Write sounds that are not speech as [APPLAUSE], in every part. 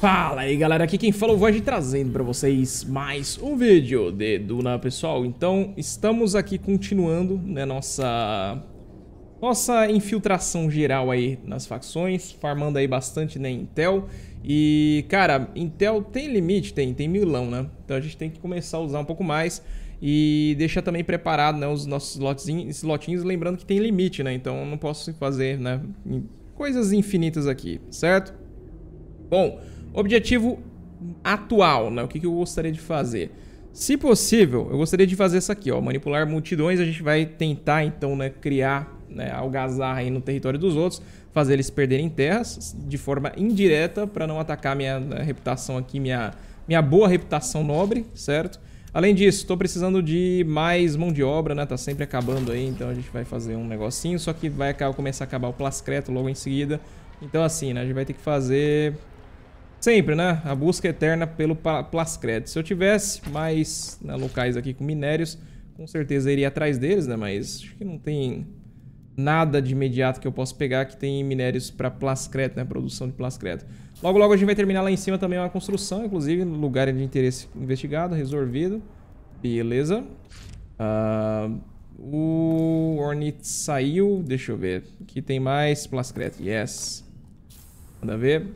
Fala aí galera, aqui quem fala é o Void trazendo para vocês mais um vídeo de Duna pessoal Então estamos aqui continuando né, nossa, nossa infiltração geral aí nas facções Farmando aí bastante né, Intel E cara, Intel tem limite, tem, tem milão né Então a gente tem que começar a usar um pouco mais e deixar também preparado né, os nossos slotinhos, lembrando que tem limite, né? Então eu não posso fazer né, coisas infinitas aqui, certo? Bom, objetivo atual, né? O que, que eu gostaria de fazer? Se possível, eu gostaria de fazer isso aqui, ó, manipular multidões. A gente vai tentar, então, né, criar né, algazarra aí no território dos outros, fazer eles perderem terras de forma indireta para não atacar minha né, reputação aqui, minha, minha boa reputação nobre, certo? Além disso, estou precisando de mais mão de obra, né? Tá sempre acabando aí, então a gente vai fazer um negocinho, só que vai começar a acabar o Plascreto logo em seguida. Então assim, né? A gente vai ter que fazer Sempre, né? A busca é eterna pelo Plascred. Se eu tivesse mais né, locais aqui com minérios, com certeza iria atrás deles, né? Mas acho que não tem nada de imediato que eu possa pegar que tem minérios para Plascred, né? Produção de Plascred. Logo, logo a gente vai terminar lá em cima também uma construção, inclusive, lugar de interesse investigado, resolvido. Beleza. Uh, o Ornit saiu. Deixa eu ver. Aqui tem mais Plascred. Yes. Manda ver.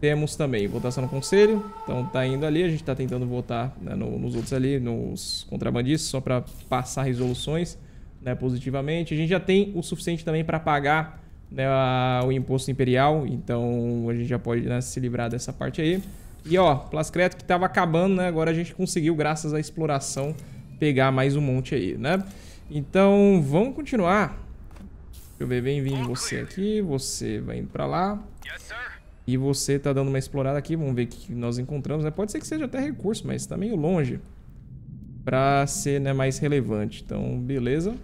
Temos também votação no conselho, então tá indo ali, a gente tá tentando votar né, no, nos outros ali, nos contrabandistas, só para passar resoluções né, positivamente. A gente já tem o suficiente também para pagar né, a, o imposto imperial, então a gente já pode né, se livrar dessa parte aí. E ó, Plascreto que tava acabando, né, agora a gente conseguiu, graças à exploração, pegar mais um monte aí, né? Então, vamos continuar. Deixa eu ver, bem vindo você aqui, você vai indo pra lá. Sim, senhor. E você tá dando uma explorada aqui, vamos ver o que nós encontramos, né? Pode ser que seja até recurso, mas tá meio longe para ser né, mais relevante. Então, beleza.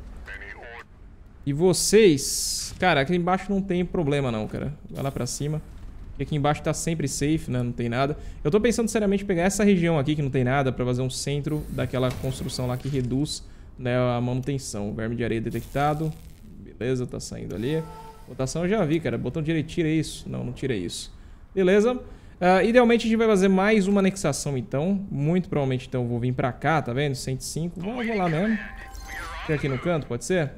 E vocês... Cara, aqui embaixo não tem problema não, cara. Vai lá pra cima. Porque aqui embaixo tá sempre safe, né? Não tem nada. Eu tô pensando seriamente em pegar essa região aqui que não tem nada pra fazer um centro daquela construção lá que reduz né, a manutenção. O verme de areia detectado. Beleza, tá saindo ali. Rotação eu já vi, cara. Botão direito, tira isso. Não, não tira isso. Beleza? Uh, idealmente a gente vai fazer mais uma anexação então. Muito provavelmente então eu vou vir pra cá, tá vendo? 105. Vamos lá mesmo. Fica aqui no canto, pode ser?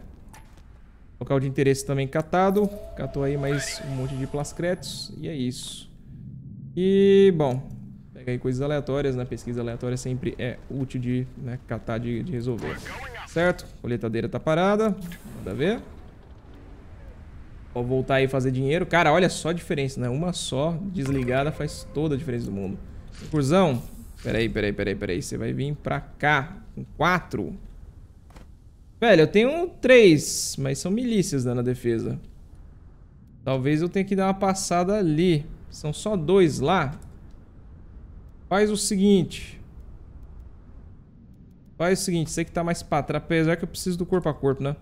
Local de interesse também catado. Catou aí mais um monte de plascretos. E é isso. E, bom, pega aí coisas aleatórias, né? Pesquisa aleatória sempre é útil de né, catar, de, de resolver. Certo? Coletadeira tá parada. Manda ver. Vou voltar aí e fazer dinheiro. Cara, olha só a diferença, né? Uma só desligada faz toda a diferença do mundo. Curzão, peraí, peraí, peraí, peraí. Você vai vir pra cá com quatro. Velho, eu tenho três, mas são milícias dando né, a defesa. Talvez eu tenha que dar uma passada ali. São só dois lá. Faz o seguinte. Faz o seguinte, você que tá mais pra trás. Apesar que eu preciso do corpo a corpo, né?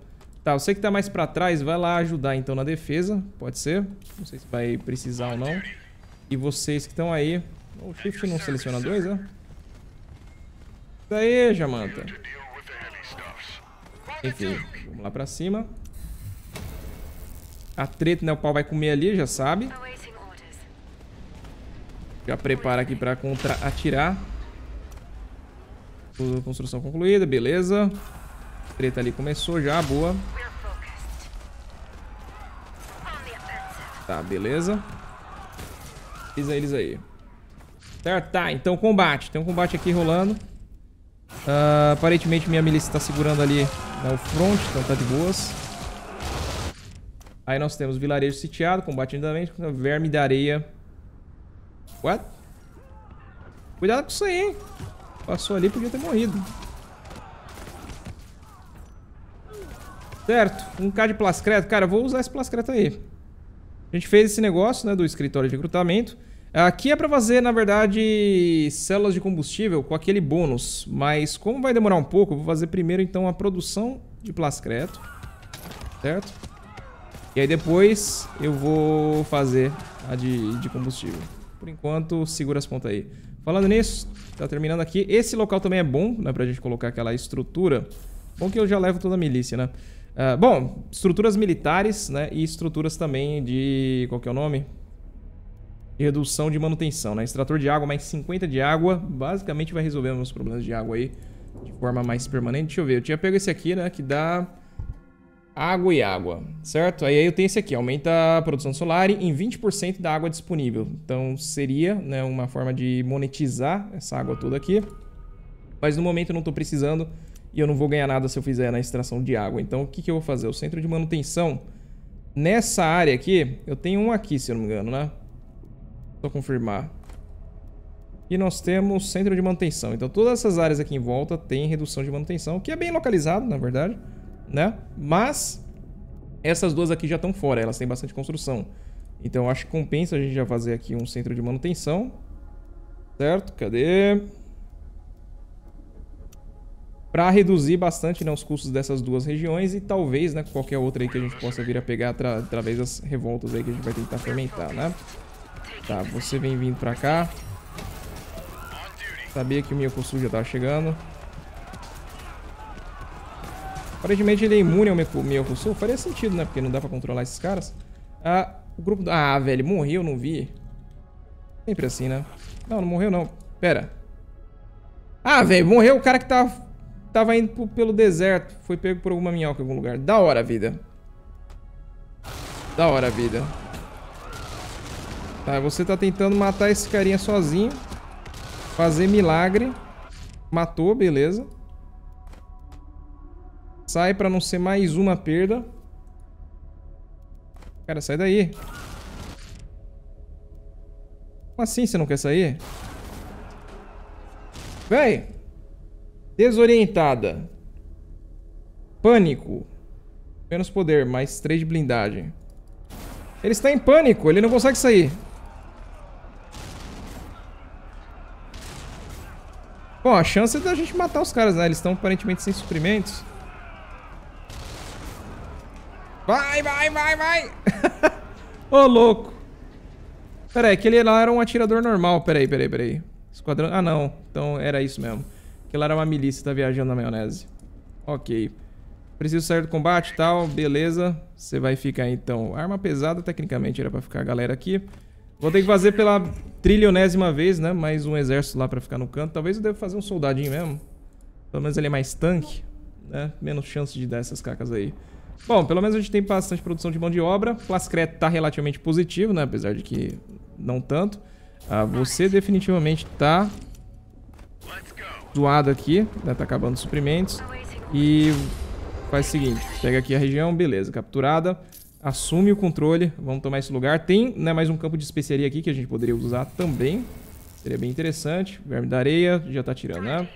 Tá, você que tá mais pra trás, vai lá ajudar então na defesa, pode ser. Não sei se vai precisar ou não. E vocês que estão aí... O oh, Shift não seleciona dois, é? Isso aí, Jamanta. Enfim, vamos lá pra cima. A treta, né? O pau vai comer ali, já sabe. Já prepara aqui pra contra-atirar. Construção concluída, beleza. Beleza. Treta ali começou já, boa. Tá, beleza. fiz aí, eles aí. Certo, tá, então combate. Tem um combate aqui rolando. Uh, aparentemente minha milícia está segurando ali né, o front, então tá de boas. Aí nós temos vilarejo sitiado, combate lindamente, verme de areia. What? Cuidado com isso aí, hein? Passou ali, podia ter morrido. Certo, 1k de plascreto. Cara, vou usar esse plascreto aí. A gente fez esse negócio, né, do escritório de recrutamento. Aqui é para fazer, na verdade, células de combustível com aquele bônus. Mas como vai demorar um pouco, eu vou fazer primeiro, então, a produção de plascreto. Certo? E aí depois eu vou fazer a de, de combustível. Por enquanto, segura as pontas aí. Falando nisso, tá terminando aqui. Esse local também é bom, né? Pra gente colocar aquela estrutura. Bom que eu já levo toda a milícia, né? Ah, bom, estruturas militares né, e estruturas também de. Qual que é o nome? Redução de manutenção, né? Extrator de água, mais 50 de água. Basicamente vai resolver meus problemas de água aí de forma mais permanente. Deixa eu ver. Eu tinha pego esse aqui, né? Que dá água e água, certo? Aí eu tenho esse aqui, aumenta a produção solar em 20% da água disponível. Então seria né, uma forma de monetizar essa água toda aqui. Mas no momento eu não estou precisando e eu não vou ganhar nada se eu fizer na extração de água. Então, o que, que eu vou fazer? O centro de manutenção, nessa área aqui, eu tenho um aqui, se eu não me engano, né? Só confirmar. E nós temos centro de manutenção. Então, todas essas áreas aqui em volta tem redução de manutenção, que é bem localizado, na verdade, né? Mas, essas duas aqui já estão fora, elas têm bastante construção. Então, acho que compensa a gente já fazer aqui um centro de manutenção. Certo? Cadê? para reduzir bastante né, os custos dessas duas regiões e talvez né, qualquer outra aí que a gente possa vir a pegar através das revoltas aí que a gente vai tentar fermentar, né? Tá, você vem vindo pra cá. Sabia que o Miyokosu já tava chegando. Aparentemente ele é imune ao Miyokosu. Faria sentido, né? Porque não dá pra controlar esses caras. Ah, o grupo... Ah, velho, morreu, não vi. Sempre assim, né? Não, não morreu não. Pera. Ah, velho, morreu o cara que tá Tava indo pro, pelo deserto. Foi pego por alguma minhoca em algum lugar. Da hora, vida. Da hora, vida. Tá, você tá tentando matar esse carinha sozinho. Fazer milagre. Matou, beleza. Sai pra não ser mais uma perda. Cara, sai daí. Como assim você não quer sair? Véi! Desorientada. Pânico. Menos poder, mais 3 de blindagem. Ele está em pânico, ele não consegue sair. Bom, a chance é da gente matar os caras, né? Eles estão aparentemente sem suprimentos. Vai, vai, vai, vai! [LAUGHS] Ô, oh, louco! Peraí, aquele lá era um atirador normal. Peraí, peraí, peraí. Esquadrão... Ah, não. Então era isso mesmo. Aquela era uma milícia, tá viajando na maionese. Ok. Preciso sair do combate e tal, beleza. Você vai ficar então. Arma pesada, tecnicamente, era pra ficar a galera aqui. Vou ter que fazer pela trilionésima vez, né? Mais um exército lá pra ficar no canto. Talvez eu deva fazer um soldadinho mesmo. Pelo menos ele é mais tanque, né? Menos chance de dar essas cacas aí. Bom, pelo menos a gente tem bastante produção de mão de obra. Plascreto tá relativamente positivo, né? Apesar de que não tanto. Ah, você definitivamente tá zoado aqui, já né, tá acabando os suprimentos. E faz o seguinte, pega aqui a região, beleza, capturada, assume o controle, vamos tomar esse lugar. Tem né, mais um campo de especiaria aqui que a gente poderia usar também, seria bem interessante. Verme da areia, já tá tirando, né?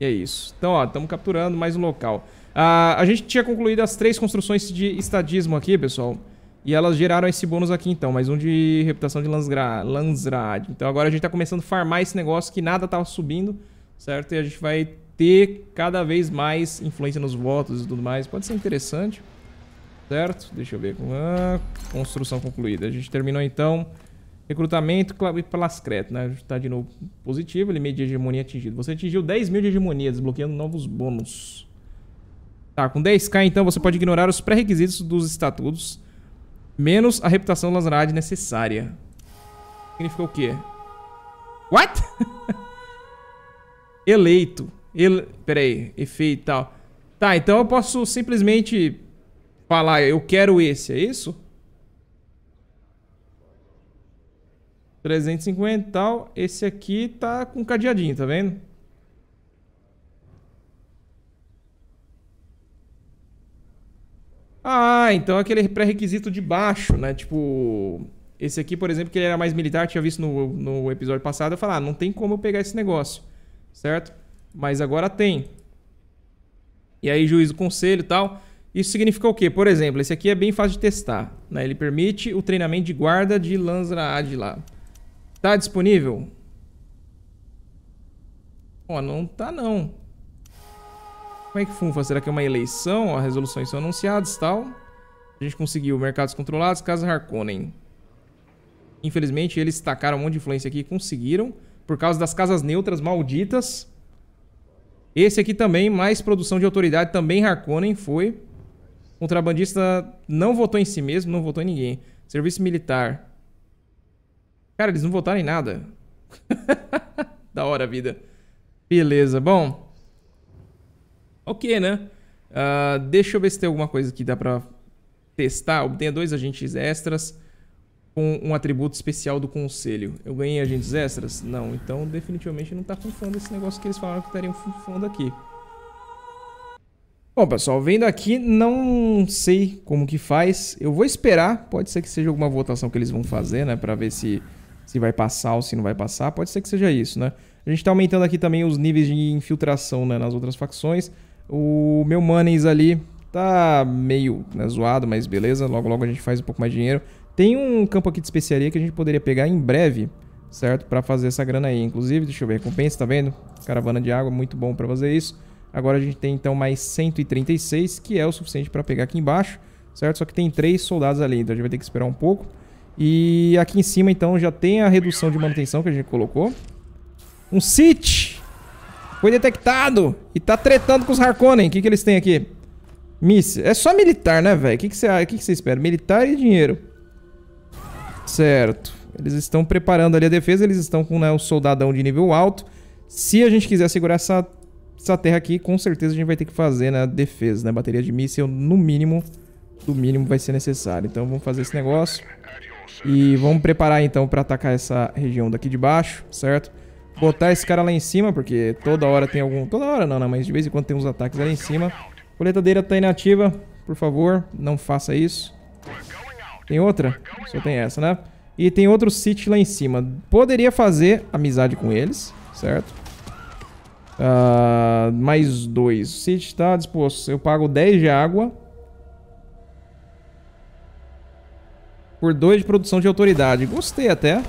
E é isso. Então, ó, estamos capturando mais um local. Ah, a gente tinha concluído as três construções de estadismo aqui, pessoal. E elas geraram esse bônus aqui, então. Mais um de reputação de Lanzrad. Então agora a gente tá começando a farmar esse negócio que nada tava subindo certo? E a gente vai ter cada vez mais influência nos votos e tudo mais. Pode ser interessante, certo? Deixa eu ver. Ah, construção concluída. A gente terminou então. Recrutamento e Palascreto, né? Tá de novo positivo, ele meio de hegemonia atingido. Você atingiu 10 mil de hegemonia, desbloqueando novos bônus. Tá, com 10k então você pode ignorar os pré-requisitos dos estatutos, menos a reputação Lazarade necessária. Significa o quê? What? [LAUGHS] Eleito. Ele... Peraí, efeito e tal. Tá, então eu posso simplesmente falar, eu quero esse, é isso? 350 e tal. Esse aqui tá com cadeadinho, tá vendo? Ah, então aquele pré-requisito de baixo, né? Tipo, esse aqui, por exemplo, que ele era mais militar, tinha visto no, no episódio passado, eu falei, ah, não tem como eu pegar esse negócio certo? Mas agora tem. E aí juízo, conselho e tal. Isso significa o quê? Por exemplo, esse aqui é bem fácil de testar. Né? Ele permite o treinamento de guarda de Lanzra lá. Tá disponível? Ó, oh, não tá não. Como é que funfa? Será que é uma eleição? As resoluções são anunciadas e tal. A gente conseguiu mercados controlados, casa Harkonnen. Infelizmente, eles tacaram um monte de influência aqui e conseguiram por causa das casas neutras malditas. Esse aqui também, mais produção de autoridade, também Harkonnen foi. contrabandista não votou em si mesmo, não votou em ninguém. Serviço militar. Cara, eles não votaram em nada. [LAUGHS] da hora, vida. Beleza, bom. Ok, né? Uh, deixa eu ver se tem alguma coisa que dá pra testar. Obtenha dois agentes extras com um atributo especial do conselho. Eu ganhei agentes extras? Não, então definitivamente não tá funfando esse negócio que eles falaram que estariam funfando aqui. Bom, pessoal, vendo aqui, não sei como que faz. Eu vou esperar, pode ser que seja alguma votação que eles vão fazer, né, pra ver se, se vai passar ou se não vai passar. Pode ser que seja isso, né? A gente tá aumentando aqui também os níveis de infiltração, né, nas outras facções. O meu Monies ali tá meio né, zoado, mas beleza, logo logo a gente faz um pouco mais de dinheiro. Tem um campo aqui de especiaria que a gente poderia pegar em breve, certo? Pra fazer essa grana aí. Inclusive, deixa eu ver, recompensa, tá vendo? Caravana de água, muito bom pra fazer isso. Agora a gente tem então mais 136, que é o suficiente pra pegar aqui embaixo, certo? Só que tem três soldados ali, então a gente vai ter que esperar um pouco. E aqui em cima, então, já tem a redução de manutenção que a gente colocou. Um Sith! Foi detectado! E tá tretando com os Harkonnen. O que, que eles têm aqui? Mísseis. É só militar, né, velho? O que, que, você, que, que você espera? Militar e dinheiro. Certo. Eles estão preparando ali a defesa, eles estão com né, um soldadão de nível alto. Se a gente quiser segurar essa, essa terra aqui, com certeza a gente vai ter que fazer né, defesa, né? Bateria de míssil, no mínimo, do mínimo vai ser necessário. Então vamos fazer esse negócio. E vamos preparar então para atacar essa região daqui de baixo, certo? Botar esse cara lá em cima, porque toda hora tem algum... Toda hora não, né, mas de vez em quando tem uns ataques lá em cima. Coletadeira tá inativa, por favor, não faça isso. Tem outra? Só tem essa, né? E tem outro City lá em cima. Poderia fazer amizade com eles, certo? Uh, mais dois. City está disposto. Eu pago 10 de água. Por 2 de produção de autoridade. Gostei até.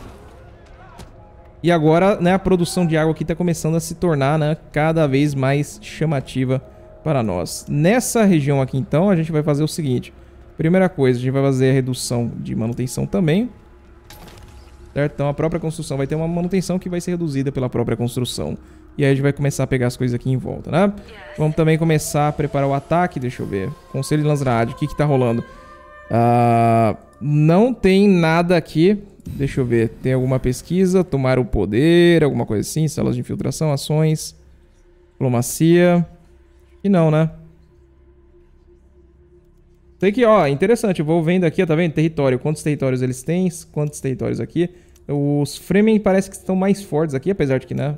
E agora, né, a produção de água aqui está começando a se tornar, né, cada vez mais chamativa para nós. Nessa região aqui, então, a gente vai fazer o seguinte. Primeira coisa, a gente vai fazer a redução de manutenção também. Certo? Então a própria construção vai ter uma manutenção que vai ser reduzida pela própria construção. E aí a gente vai começar a pegar as coisas aqui em volta, né? Vamos também começar a preparar o ataque, deixa eu ver. Conselho de Lanzrad, o que que tá rolando? Uh, não tem nada aqui. Deixa eu ver, tem alguma pesquisa? Tomar o poder, alguma coisa assim? Celas de infiltração, ações, diplomacia. E não, né? Sei que, ó, interessante, eu vou vendo aqui, ó, tá vendo? Território, quantos territórios eles têm, quantos territórios aqui. Os Fremen parece que estão mais fortes aqui, apesar de que, né?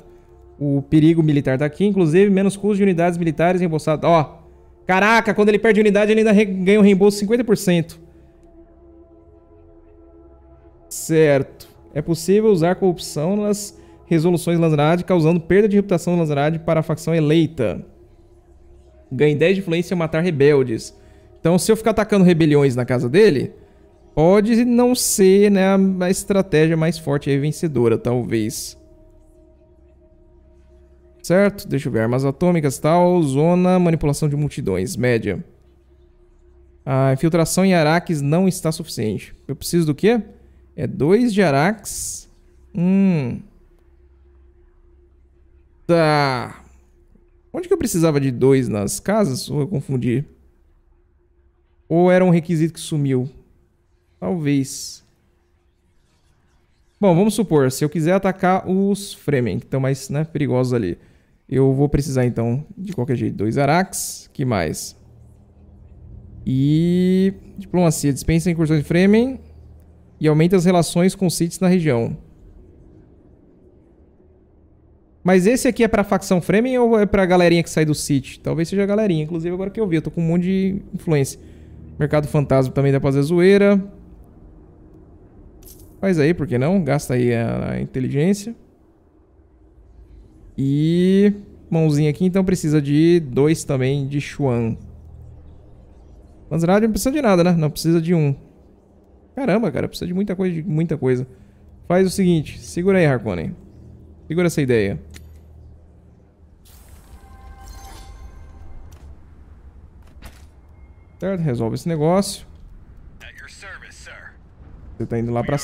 O perigo militar tá aqui, inclusive, menos custo de unidades militares reembolsado. Ó, caraca, quando ele perde unidade, ele ainda ganha um reembolso 50%. Certo. É possível usar corrupção nas resoluções Lanzarade, causando perda de reputação Lanzarade para a facção eleita. Ganhe 10 de influência e matar rebeldes. Então, se eu ficar atacando rebeliões na casa dele, pode não ser né, a estratégia mais forte e vencedora, talvez. Certo? Deixa eu ver. Armas atômicas, tal. Zona, manipulação de multidões. Média. A infiltração em Araques não está suficiente. Eu preciso do quê? É dois de Araques. Hum. Tá. Onde que eu precisava de dois nas casas? Ou eu confundi? Ou era um requisito que sumiu? Talvez. Bom, vamos supor, se eu quiser atacar os Fremen, que estão mais né, perigosos ali, eu vou precisar então, de qualquer jeito, dois Arax, que mais? E diplomacia, dispensa incursões de Fremen e aumenta as relações com cities na região. Mas esse aqui é pra facção Fremen ou é pra galerinha que sai do City? Talvez seja a galerinha, inclusive agora que eu vi, eu tô com um monte de influência. Mercado fantasma também dá pra fazer zoeira. Faz aí, por que não? Gasta aí a, a inteligência. E... Mãozinha aqui, então precisa de dois também de Xuan. Panzerad não precisa de nada, né? Não precisa de um. Caramba, cara, precisa de muita coisa, de muita coisa. Faz o seguinte, segura aí, Harkonnen. Segura essa ideia. Certo, resolve esse negócio. Você tá indo lá pra,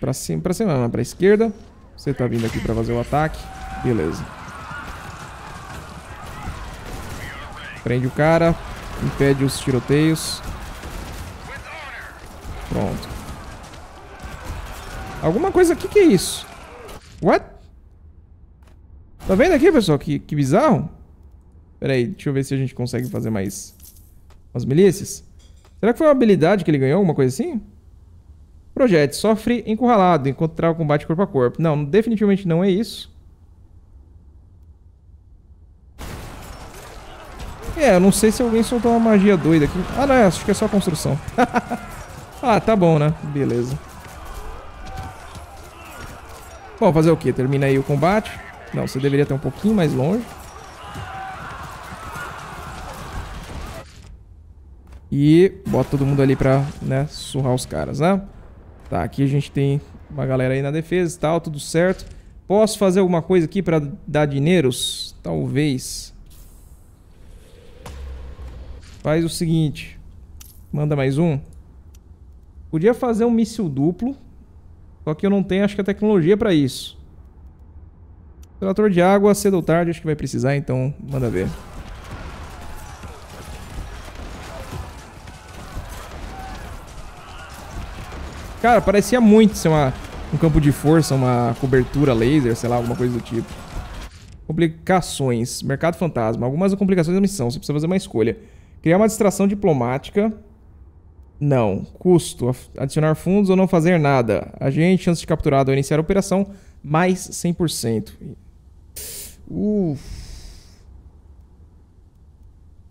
pra cima, pra cima, não, pra esquerda. Você tá vindo aqui pra fazer o ataque. Beleza. Prende o cara. Impede os tiroteios. Pronto. Alguma coisa... aqui que, que é isso? What? Tá vendo aqui, pessoal? Que, que bizarro. Pera aí, deixa eu ver se a gente consegue fazer mais as milícias? Será que foi uma habilidade que ele ganhou, alguma coisa assim? Projeto sofre encurralado, encontrar o combate corpo a corpo. Não, definitivamente não é isso. É, eu não sei se alguém soltou uma magia doida aqui. Ah, não, é, acho que é só construção. [LAUGHS] ah, tá bom, né? Beleza. Bom, fazer o que? Termina aí o combate. Não, você deveria ter um pouquinho mais longe. E bota todo mundo ali pra, né, surrar os caras, né? Tá, aqui a gente tem uma galera aí na defesa e tal, tudo certo. Posso fazer alguma coisa aqui pra dar dinheiros? Talvez. Faz o seguinte. Manda mais um. Podia fazer um míssil duplo. Só que eu não tenho, acho que a tecnologia pra isso. Trator de água, cedo ou tarde, acho que vai precisar, então manda ver. Cara, parecia muito ser uma, um campo de força, uma cobertura laser, sei lá, alguma coisa do tipo. Complicações. Mercado fantasma. Algumas complicações da missão. Você precisa fazer uma escolha. Criar uma distração diplomática. Não. Custo. Adicionar fundos ou não fazer nada. Agente, chance de capturado ou iniciar a operação, mais 100%. Uf.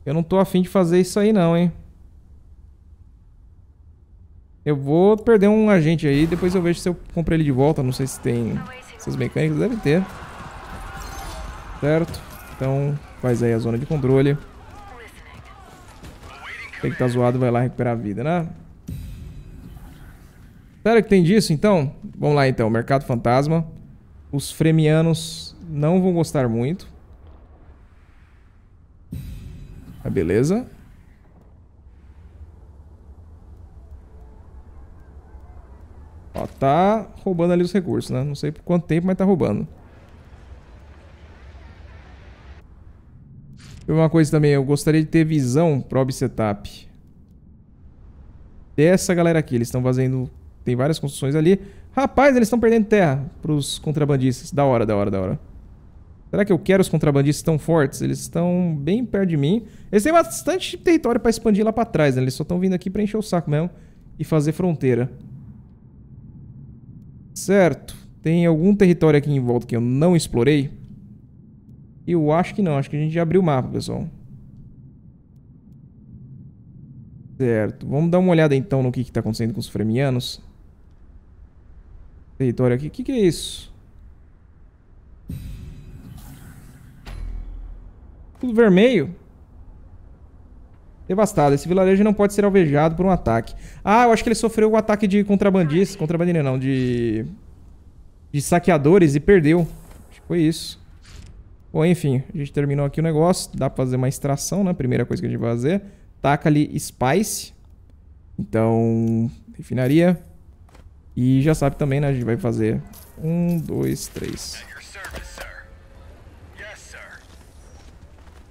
Eu não tô afim de fazer isso aí não, hein. Eu vou perder um agente aí, depois eu vejo se eu compro ele de volta. Não sei se tem essas mecânicas, deve ter. Certo? Então, faz aí a zona de controle. Tem é que tá zoado, vai lá recuperar a vida, né? Sério que tem disso, então? Vamos lá, então. Mercado Fantasma. Os Fremianos não vão gostar muito. Ah, beleza. Ó, tá roubando ali os recursos, né? Não sei por quanto tempo, mas tá roubando. Uma coisa também, eu gostaria de ter visão probe setup. Dessa galera aqui, eles estão fazendo... Tem várias construções ali. Rapaz, eles estão perdendo terra pros contrabandistas. Da hora, da hora, da hora. Será que eu quero os contrabandistas tão fortes? Eles estão bem perto de mim. Eles têm bastante território para expandir lá para trás, né? Eles só estão vindo aqui para encher o saco mesmo e fazer fronteira. Certo. Tem algum território aqui em volta que eu não explorei? Eu acho que não. Acho que a gente já abriu o mapa, pessoal. Certo. Vamos dar uma olhada então no que está acontecendo com os fremianos. Território aqui. O que, que é isso? Tudo vermelho? Devastado. Esse vilarejo não pode ser alvejado por um ataque. Ah, eu acho que ele sofreu o ataque de contrabandistas. Contrabandista não, de... De saqueadores e perdeu. Acho que foi isso. Bom, enfim, a gente terminou aqui o negócio. Dá pra fazer uma extração, né? Primeira coisa que a gente vai fazer. Taca ali Spice. Então, refinaria. E já sabe também, né? A gente vai fazer um, dois, três...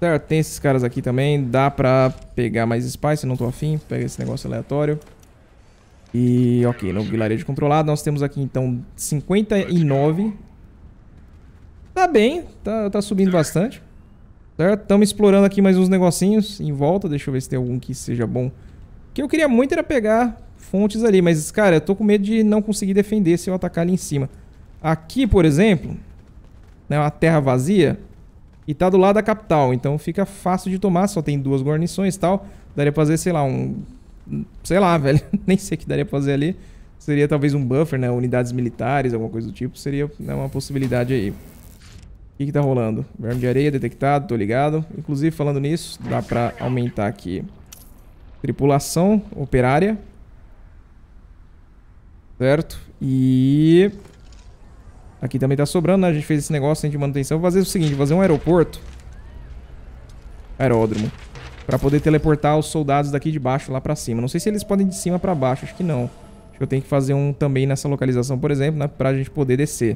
Certo, tem esses caras aqui também. Dá pra pegar mais spice, não tô afim. Pega esse negócio aleatório. E ok, no vilarejo controlado nós temos aqui então 59. Tá bem, tá, tá subindo bastante. Certo? Estamos explorando aqui mais uns negocinhos em volta. Deixa eu ver se tem algum que seja bom. O que eu queria muito era pegar fontes ali, mas cara, eu tô com medo de não conseguir defender se eu atacar ali em cima. Aqui, por exemplo, né, uma terra vazia, e tá do lado da capital, então fica fácil de tomar, só tem duas guarnições e tal. Daria pra fazer, sei lá, um. Sei lá, [LAUGHS] velho. Nem sei o que daria pra fazer ali. Seria talvez um buffer, né? Unidades militares, alguma coisa do tipo. Seria né, uma possibilidade aí. O que, que tá rolando? Verme de areia detectado, tô ligado. Inclusive, falando nisso, dá pra aumentar aqui. Tripulação operária. Certo? E Aqui também tá sobrando, né? A gente fez esse negócio de manutenção. Vou fazer o seguinte, fazer um aeroporto. Aeródromo. Pra poder teleportar os soldados daqui de baixo lá pra cima. Não sei se eles podem de cima pra baixo, acho que não. Acho que eu tenho que fazer um também nessa localização, por exemplo, né? Pra gente poder descer.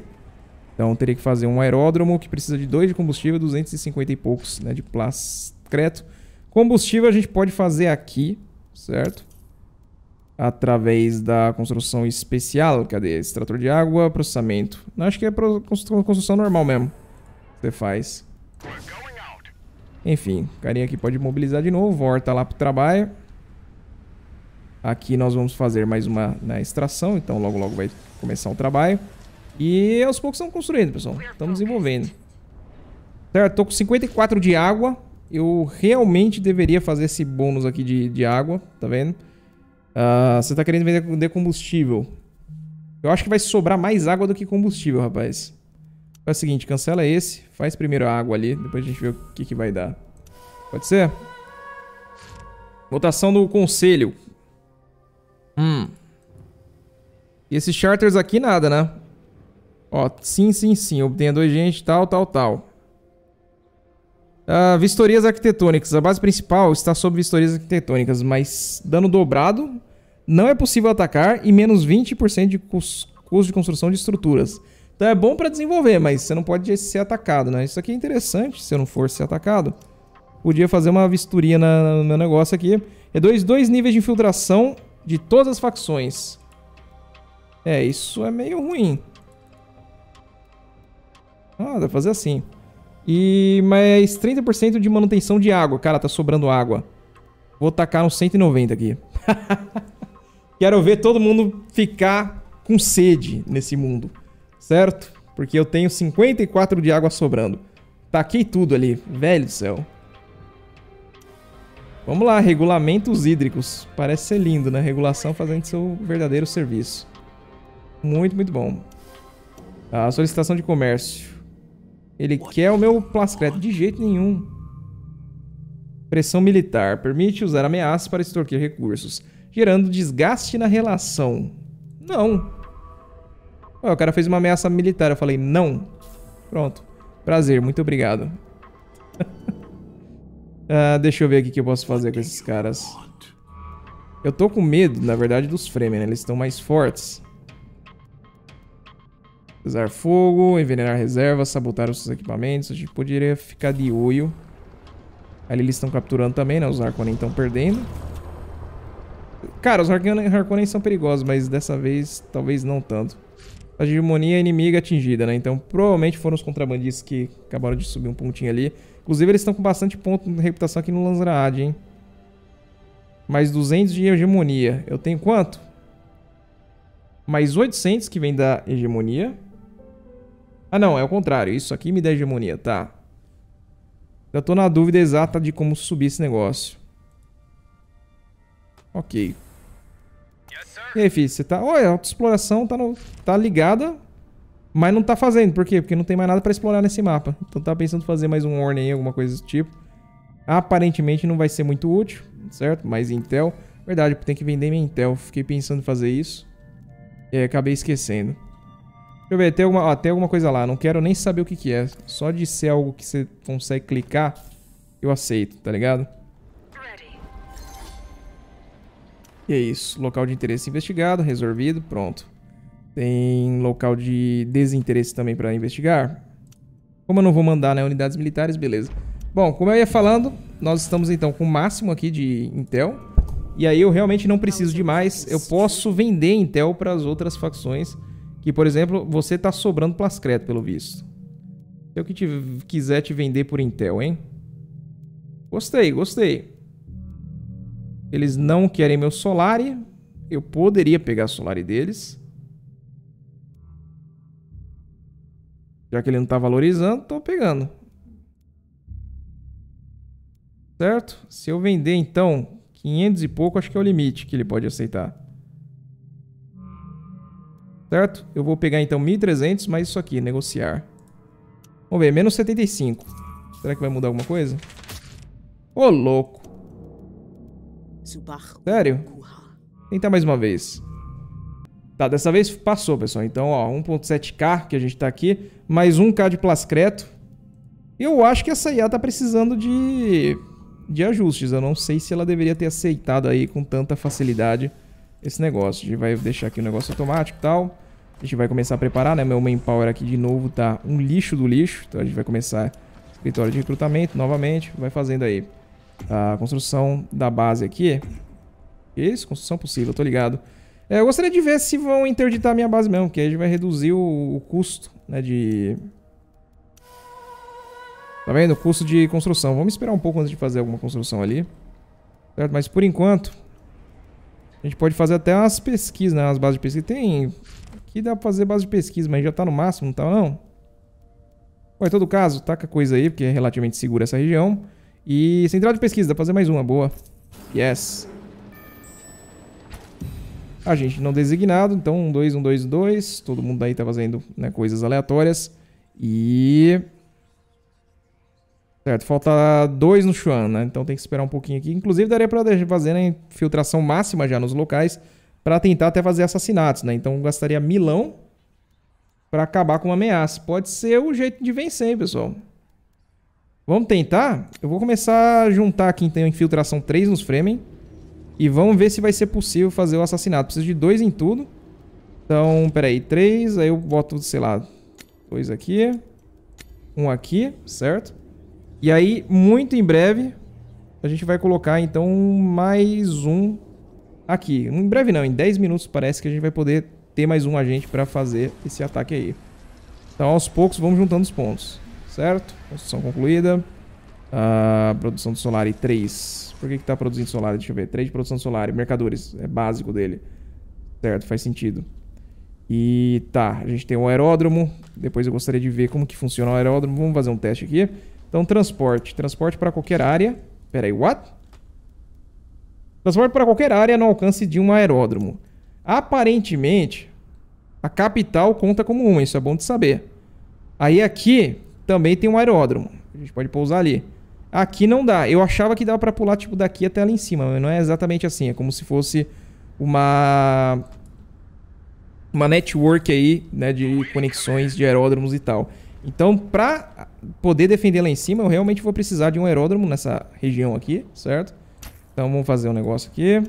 Então teria que fazer um aeródromo que precisa de 2 de combustível, 250 e poucos, né? De plástico, Combustível a gente pode fazer aqui, certo? através da construção especial. Cadê? É extrator de água, processamento. Não, acho que é construção normal mesmo. Você faz. Enfim, carinha aqui pode mobilizar de novo. Volta tá lá pro trabalho. Aqui nós vamos fazer mais uma né, extração, então logo logo vai começar o trabalho. E aos poucos estamos construindo, pessoal. Estamos desenvolvendo. Certo, tô com 54 de água. Eu realmente deveria fazer esse bônus aqui de, de água, tá vendo? Ah, você tá querendo vender combustível. Eu acho que vai sobrar mais água do que combustível, rapaz. É o seguinte, cancela esse. Faz primeiro a água ali. Depois a gente vê o que, que vai dar. Pode ser? Votação do conselho. Hum. E esses charters aqui nada, né? Ó, sim, sim, sim. Obtenha dois gente, tal, tal, tal. Uh, vistorias arquitetônicas. A base principal está sob vistorias arquitetônicas, mas dano dobrado não é possível atacar e menos 20% de custo de construção de estruturas. Então é bom para desenvolver, mas você não pode ser atacado, né? Isso aqui é interessante, se eu não for ser atacado. Podia fazer uma vistoria na, no meu negócio aqui. Reduz é dois níveis de infiltração de todas as facções. É, isso é meio ruim. Ah, dá pra fazer assim. E mais 30% de manutenção de água. Cara, tá sobrando água. Vou tacar uns 190 aqui. [LAUGHS] Quero ver todo mundo ficar com sede nesse mundo. Certo? Porque eu tenho 54 de água sobrando. Taquei tudo ali. Velho do céu. Vamos lá, regulamentos hídricos. Parece ser lindo, né? Regulação fazendo seu verdadeiro serviço. Muito, muito bom. A solicitação de comércio. Ele quer o meu plascreto. De jeito nenhum. Pressão militar. Permite usar ameaças para extorquir recursos. Gerando desgaste na relação. Não. Ué, o cara fez uma ameaça militar. Eu falei, não. Pronto. Prazer, muito obrigado. [LAUGHS] ah, deixa eu ver aqui o que eu posso fazer com esses caras. Eu tô com medo, na verdade, dos Fremen. Né? Eles estão mais fortes. Usar fogo, envenenar reservas, sabotar os seus equipamentos. A gente poderia ficar de olho. Ali eles estão capturando também, né? Os Harkonnen estão perdendo. Cara, os Harkonnen, são perigosos, mas dessa vez talvez não tanto. A hegemonia é inimiga atingida, né? Então provavelmente foram os contrabandistas que acabaram de subir um pontinho ali. Inclusive eles estão com bastante ponto de reputação aqui no Lanzraad, hein? Mais 200 de hegemonia. Eu tenho quanto? Mais 800 que vem da hegemonia. Ah, não, é o contrário. Isso aqui me dá hegemonia, tá. Já tô na dúvida exata de como subir esse negócio. Ok. E aí, filho, você tá... Olha, a autoexploração tá, no... tá ligada, mas não tá fazendo. Por quê? Porque não tem mais nada pra explorar nesse mapa. Então tá pensando em fazer mais um Orney, alguma coisa desse tipo. Aparentemente não vai ser muito útil, certo? Mas Intel... Verdade, tem que vender minha Intel. Fiquei pensando em fazer isso. E aí acabei esquecendo. Deixa eu ver, tem alguma, ó, tem alguma coisa lá. Não quero nem saber o que, que é. Só de ser algo que você consegue clicar, eu aceito, tá ligado? E é isso. Local de interesse investigado, resolvido, pronto. Tem local de desinteresse também pra investigar. Como eu não vou mandar, né? Unidades militares, beleza. Bom, como eu ia falando, nós estamos então com o máximo aqui de Intel. E aí eu realmente não preciso de mais. Eu posso vender Intel para as outras facções que, por exemplo, você está sobrando plascreto, pelo visto. Eu que te, quiser te vender por Intel, hein? Gostei, gostei. Eles não querem meu Solari. Eu poderia pegar Solari deles. Já que ele não está valorizando, estou pegando. Certo? Se eu vender, então, 500 e pouco, acho que é o limite que ele pode aceitar. Certo? Eu vou pegar então 1.300 mais isso aqui, negociar. Vamos ver, menos 75. Será que vai mudar alguma coisa? Ô, oh, louco. Sério? Tentar mais uma vez. Tá, dessa vez passou, pessoal. Então, ó, 1.7k que a gente tá aqui, mais 1k de plascreto. Eu acho que essa IA tá precisando de, de ajustes. Eu não sei se ela deveria ter aceitado aí com tanta facilidade esse negócio. A gente vai deixar aqui o negócio automático e tal. A gente vai começar a preparar, né? Meu manpower aqui de novo tá um lixo do lixo. Então a gente vai começar escritório de recrutamento novamente. Vai fazendo aí a construção da base aqui. Isso, construção possível, tô ligado. É, eu gostaria de ver se vão interditar minha base mesmo, que aí a gente vai reduzir o, o custo, né, de... Tá vendo? O custo de construção. Vamos esperar um pouco antes de fazer alguma construção ali. Certo? Mas por enquanto, a gente pode fazer até umas pesquisas, né? Umas bases de pesquisa. Tem. Aqui dá pra fazer base de pesquisa, mas já tá no máximo, não tá não? Bom, em todo caso, taca tá coisa aí, porque é relativamente segura essa região. E central de pesquisa, dá pra fazer mais uma, boa. Yes. gente não designado, então um dois um dois dois. Todo mundo aí tá fazendo né, coisas aleatórias. E Certo, falta dois no Chuan, né? Então tem que esperar um pouquinho aqui. Inclusive daria para fazer a infiltração máxima já nos locais para tentar até fazer assassinatos, né? Então gastaria milão para acabar com uma ameaça. Pode ser o jeito de vencer, hein, pessoal. Vamos tentar? Eu vou começar a juntar aqui então infiltração 3 nos Fremen. E vamos ver se vai ser possível fazer o assassinato. Preciso de dois em tudo. Então, peraí, três, aí eu boto, sei lá, dois aqui, um aqui, certo? E aí, muito em breve, a gente vai colocar então mais um aqui. Em breve não, em 10 minutos parece que a gente vai poder ter mais um agente para fazer esse ataque aí. Então aos poucos vamos juntando os pontos, certo? Construção concluída. Uh, produção de solar e 3. Por que que tá produzindo solar? Deixa eu ver. 3 de produção solar. Mercadores, é básico dele. Certo, faz sentido. E tá, a gente tem um aeródromo. Depois eu gostaria de ver como que funciona o aeródromo. Vamos fazer um teste aqui. Então, transporte. Transporte para qualquer área. Peraí, what? Transporte para qualquer área no alcance de um aeródromo. Aparentemente, a capital conta como uma, isso é bom de saber. Aí aqui também tem um aeródromo. A gente pode pousar ali. Aqui não dá. Eu achava que dava para pular tipo daqui até lá em cima, mas não é exatamente assim. É como se fosse uma uma network aí, né, de conexões de aeródromos e tal. Então, para poder defender lá em cima, eu realmente vou precisar de um aeródromo nessa região aqui, certo? Então, vamos fazer um negócio aqui.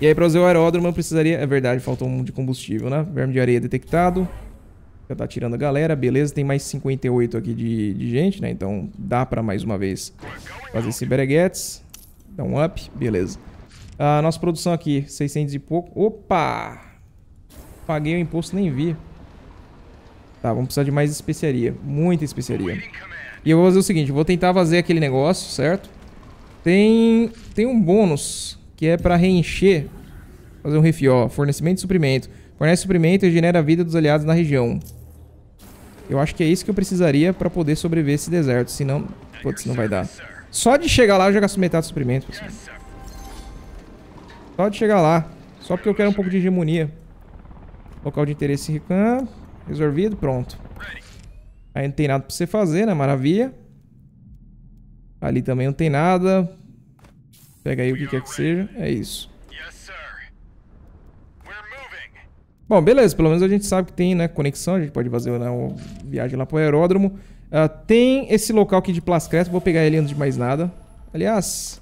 E aí, para usar o aeródromo, eu precisaria... É verdade, faltou um de combustível, né? Verme de areia detectado. Já tá tirando a galera, beleza. Tem mais 58 aqui de, de gente, né? Então, dá para mais uma vez fazer esse bereguetes. Dá um up, beleza. A ah, nossa produção aqui, 600 e pouco. Opa! Paguei o imposto, nem vi. Tá, vamos precisar de mais especiaria. Muita especiaria. E eu vou fazer o seguinte, vou tentar fazer aquele negócio, certo? Tem, tem um bônus que é pra reencher. Fazer um refi, ó. Fornecimento de suprimento. Fornece suprimento e genera a vida dos aliados na região. Eu acho que é isso que eu precisaria pra poder sobreviver esse deserto. Senão, putz, não vai dar. Só de chegar lá eu já gasto metade do suprimento. Pessoal. Só de chegar lá. Só porque eu quero um pouco de hegemonia. Local de interesse Rican. Resolvido, pronto. Aí não tem nada pra você fazer, né? Maravilha. Ali também não tem nada. Pega aí o que quer que seja. É isso. Bom, beleza. Pelo menos a gente sabe que tem né, conexão. A gente pode fazer né, uma viagem lá pro aeródromo. Uh, tem esse local aqui de Plascreto. Vou pegar ele antes de mais nada. Aliás,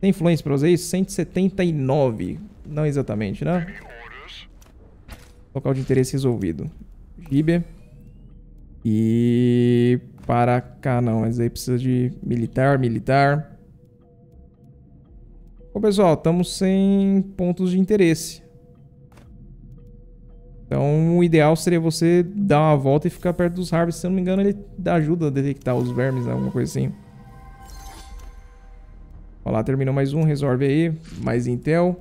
tem influência pra fazer isso? 179. Não exatamente, né? Local de interesse resolvido. Líbia. E para cá não, mas aí precisa de militar, militar. o pessoal, estamos sem pontos de interesse. Então, o ideal seria você dar uma volta e ficar perto dos Harvests. Se eu não me engano, ele ajuda a detectar os vermes, alguma coisa assim. Olha lá, terminou mais um, resolve aí. Mais Intel.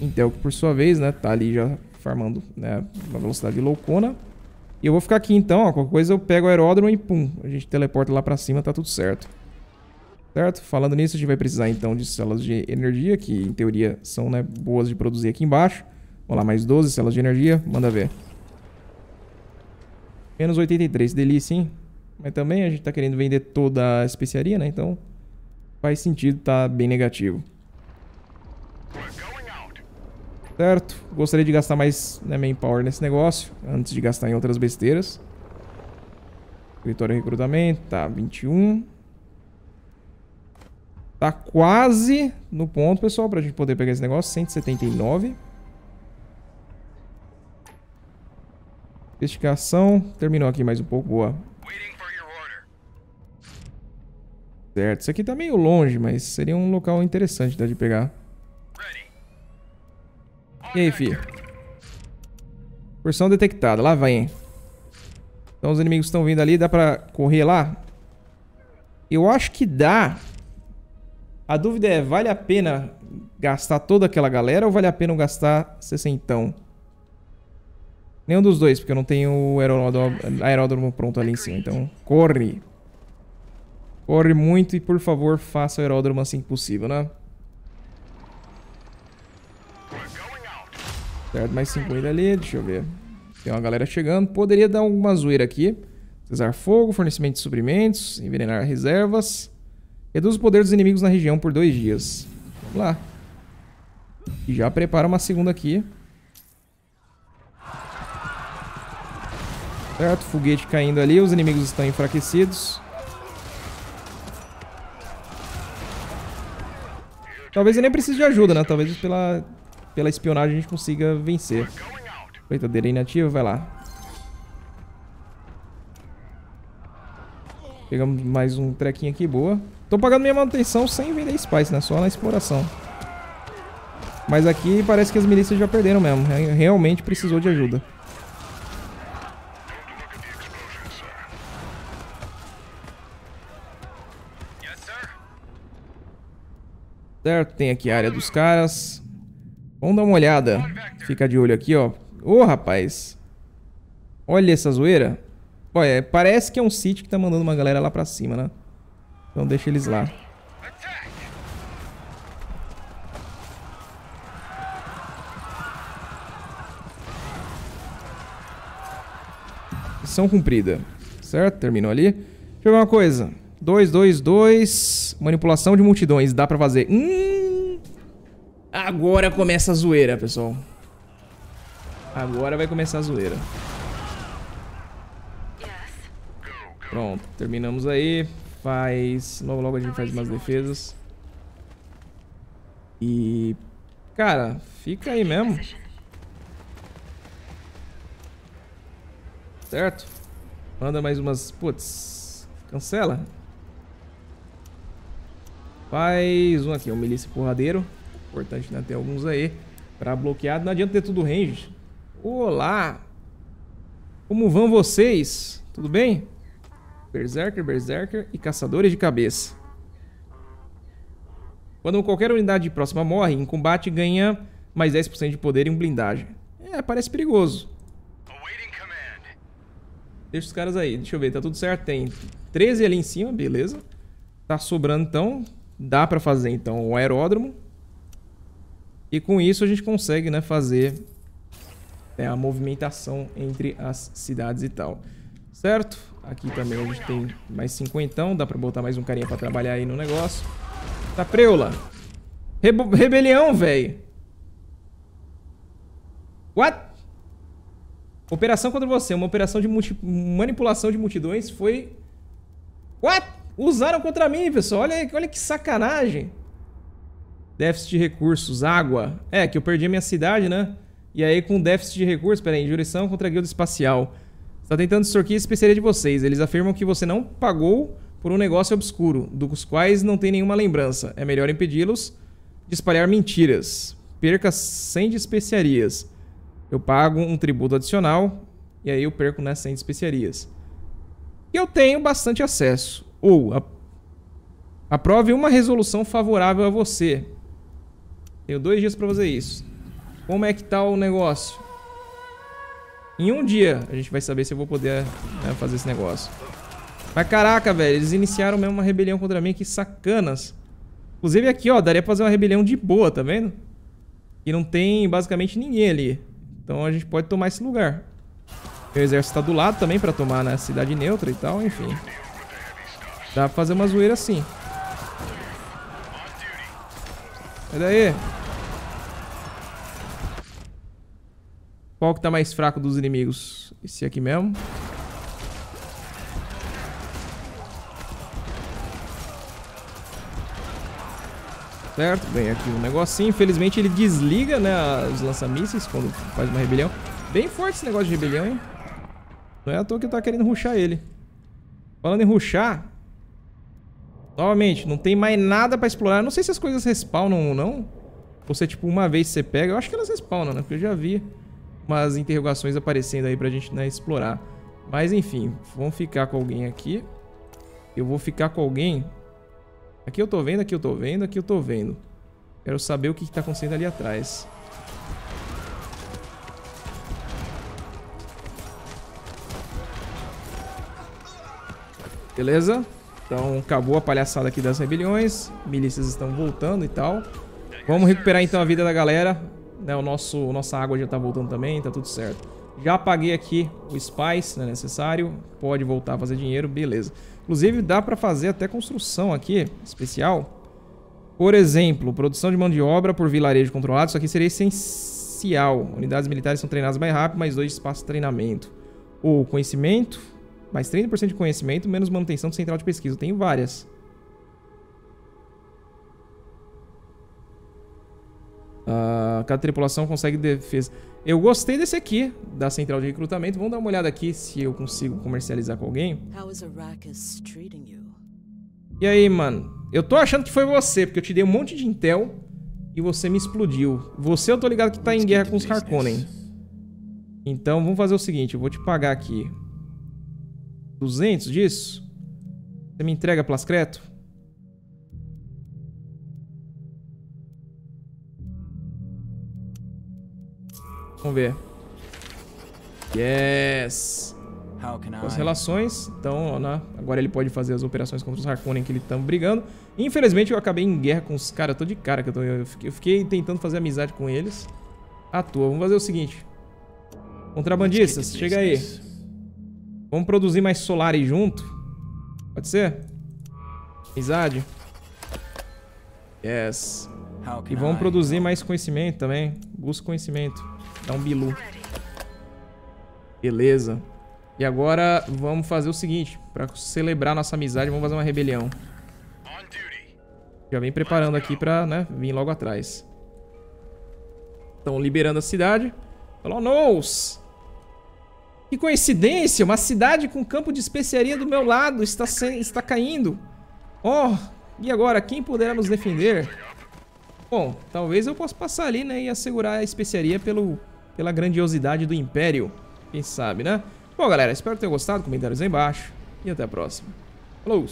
Intel que, por sua vez, né, tá ali já farmando né, uma velocidade loucona. E eu vou ficar aqui então, ó, qualquer coisa eu pego o aeródromo e pum, a gente teleporta lá pra cima, tá tudo certo. Certo? Falando nisso, a gente vai precisar então de células de energia, que em teoria são né, boas de produzir aqui embaixo. Vamos lá, mais 12 células de energia, manda ver. Menos 83, delícia, hein? Mas também a gente tá querendo vender toda a especiaria, né? Então faz sentido tá bem negativo. Certo? Gostaria de gastar mais né, manpower nesse negócio, antes de gastar em outras besteiras. Vitória e recrutamento, tá, 21. Tá quase no ponto, pessoal, pra gente poder pegar esse negócio, 179. Investigação, terminou aqui mais um pouco, boa. Certo, isso aqui tá meio longe, mas seria um local interessante de pegar. E aí, filho? Porção detectada. Lá vai, hein? Então os inimigos estão vindo ali. Dá pra correr lá? Eu acho que dá. A dúvida é, vale a pena gastar toda aquela galera ou vale a pena gastar 60? Nenhum dos dois, porque eu não tenho o aeródromo, aeródromo pronto ali em cima. Então, corre! Corre muito e, por favor, faça o aeródromo assim que possível, né? Certo, mais 5 mil ali, deixa eu ver. Tem uma galera chegando. Poderia dar alguma zoeira aqui. Cesar fogo, fornecimento de suprimentos, envenenar reservas. Reduz o poder dos inimigos na região por dois dias. Vamos lá. E já prepara uma segunda aqui. Certo, foguete caindo ali, os inimigos estão enfraquecidos. Talvez eu nem precise de ajuda, né? Talvez pela pela espionagem a gente consiga vencer. dele inativa, vai lá. Pegamos mais um trequinho aqui, boa. Tô pagando minha manutenção sem vender Spice, né? Só na exploração. Mas aqui parece que as milícias já perderam mesmo. Realmente precisou de ajuda. Certo, tem aqui a área dos caras. Vamos dar uma olhada. Fica de olho aqui, ó. Ô, oh, rapaz. Olha essa zoeira. Olha, parece que é um sítio que tá mandando uma galera lá pra cima, né? Então deixa eles lá. Missão cumprida. Certo? Terminou ali. Deixa eu ver uma coisa. 2, 2, 2. Manipulação de multidões. Dá pra fazer. Hum! Agora começa a zoeira, pessoal. Agora vai começar a zoeira. Pronto, terminamos aí. Faz... Logo, logo a gente faz umas defesas. E... Cara, fica aí mesmo. Certo? Manda mais umas... Putz... Cancela. Faz um aqui, um milícia porradeiro importante né, alguns aí para bloquear. Não adianta ter tudo range. Olá! Como vão vocês? Tudo bem? Berserker, Berserker e Caçadores de Cabeça. Quando qualquer unidade próxima morre, em combate ganha mais 10% de poder um blindagem. É, parece perigoso. Deixa os caras aí. Deixa eu ver, tá tudo certo? Tem 13 ali em cima, beleza. Tá sobrando então. Dá pra fazer então o aeródromo. E com isso a gente consegue né, fazer né, a movimentação entre as cidades e tal. Certo? Aqui também a gente tem mais cinquentão. Dá pra botar mais um carinha pra trabalhar aí no negócio. Tá preula. Rebo rebelião, velho. What? Operação contra você. Uma operação de manipulação de multidões foi... What? Usaram contra mim, pessoal. Olha, olha que sacanagem. Déficit de recursos, água. É, que eu perdi a minha cidade, né? E aí com déficit de recursos, peraí, injurição contra a guilda espacial. Está tentando extorquir a especiaria de vocês. Eles afirmam que você não pagou por um negócio obscuro, dos quais não tem nenhuma lembrança. É melhor impedi-los de espalhar mentiras. Perca 100 de especiarias. Eu pago um tributo adicional e aí eu perco né, 100 de especiarias. E eu tenho bastante acesso. Ou a... aprove uma resolução favorável a você, tenho dois dias para fazer isso. Como é que tá o negócio? Em um dia a gente vai saber se eu vou poder né, fazer esse negócio. Mas caraca, velho, eles iniciaram mesmo uma rebelião contra mim, que sacanas. Inclusive aqui, ó, daria pra fazer uma rebelião de boa, tá vendo? E não tem basicamente ninguém ali. Então a gente pode tomar esse lugar. Meu exército tá do lado também pra tomar, né? Cidade neutra e tal, enfim. Dá pra fazer uma zoeira assim. Sai é daí. Qual que tá mais fraco dos inimigos? Esse aqui mesmo. Certo, vem aqui um negocinho. Infelizmente ele desliga, né, os lança-mísseis quando faz uma rebelião. Bem forte esse negócio de rebelião, hein? Não é à toa que tá querendo ruxar ele. Falando em ruxar, Novamente, não tem mais nada pra explorar. Não sei se as coisas respawnam ou não. Ou se é tipo uma vez que você pega. Eu acho que elas respawnam, né? Porque eu já vi umas interrogações aparecendo aí pra gente né, explorar. Mas enfim, vamos ficar com alguém aqui. Eu vou ficar com alguém. Aqui eu tô vendo, aqui eu tô vendo, aqui eu tô vendo. Quero saber o que, que tá acontecendo ali atrás. Beleza? Então acabou a palhaçada aqui das rebeliões. Milícias estão voltando e tal. Vamos recuperar então a vida da galera. Né, o nosso, nossa água já tá voltando também, tá tudo certo. Já paguei aqui o Spice, não é necessário. Pode voltar a fazer dinheiro, beleza. Inclusive dá pra fazer até construção aqui, especial. Por exemplo, produção de mão de obra por vilarejo controlado. Isso aqui seria essencial. Unidades militares são treinadas mais rápido, mais dois espaços de treinamento. Ou conhecimento, mais 30% de conhecimento, menos manutenção de central de pesquisa. Eu tenho várias. Uh, cada tripulação consegue defesa. Eu gostei desse aqui, da central de recrutamento. Vamos dar uma olhada aqui se eu consigo comercializar com alguém. E aí, mano? Eu tô achando que foi você, porque eu te dei um monte de intel e você me explodiu. Você eu tô ligado que tá em guerra com os Harkonnen. Então vamos fazer o seguinte, eu vou te pagar aqui. 200 disso? Você me entrega Plascreto? Vamos ver. Yes! Com as relações, então ó, na... Né? agora ele pode fazer as operações contra os Harkonnen que ele estão brigando. Infelizmente eu acabei em guerra com os caras, tô de cara que eu, tô... eu, fiquei... eu fiquei tentando fazer amizade com eles. À toa, vamos fazer o seguinte. Contrabandistas, chega aí. Vamos produzir mais solar junto? Pode ser? Amizade. Yes. E vamos produzir mais conhecimento também. Busca conhecimento. Dá um bilu. Beleza. E agora vamos fazer o seguinte. Pra celebrar nossa amizade, vamos fazer uma rebelião. Já vem preparando aqui pra, né, vir logo atrás. Estão liberando a cidade. Hello, oh, nose! Que coincidência, uma cidade com campo de especiaria do meu lado está, sem, está caindo. Oh, e agora, quem puder nos defender? Bom, talvez eu possa passar ali, né, e assegurar a especiaria pelo, pela grandiosidade do Império. Quem sabe, né? Bom, galera, espero que tenham gostado. Comentários aí embaixo. E até a próxima. Falou!